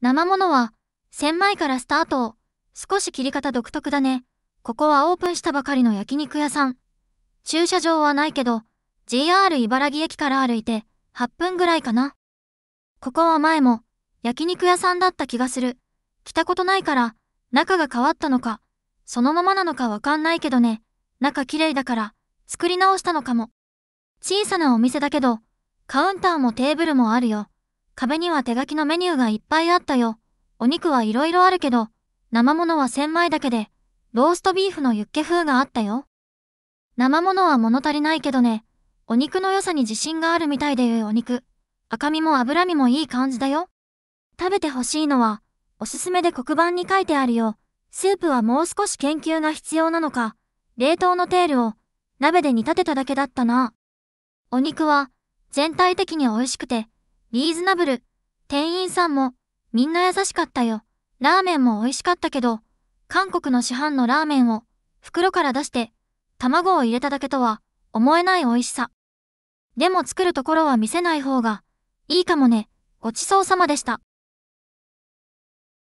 生ものは、1000枚からスタート。少し切り方独特だね。ここはオープンしたばかりの焼肉屋さん。駐車場はないけど、JR 茨城駅から歩いて8分ぐらいかな。ここは前も焼肉屋さんだった気がする。来たことないから中が変わったのか、そのままなのかわかんないけどね。中綺麗だから作り直したのかも。小さなお店だけど、カウンターもテーブルもあるよ。壁には手書きのメニューがいっぱいあったよ。お肉はいろいろあるけど、生物は千枚だけで、ローストビーフのユッケ風があったよ。生物は物足りないけどね、お肉の良さに自信があるみたいでいうお肉。赤身も脂身もいい感じだよ。食べてほしいのは、おすすめで黒板に書いてあるよ。スープはもう少し研究が必要なのか、冷凍のテールを鍋で煮立てただけだったな。お肉は全体的に美味しくて、リーズナブル。店員さんも、みんな優しかったよ。ラーメンも美味しかったけど、韓国の市販のラーメンを、袋から出して、卵を入れただけとは、思えない美味しさ。でも作るところは見せない方が、いいかもね。ごちそうさまでした。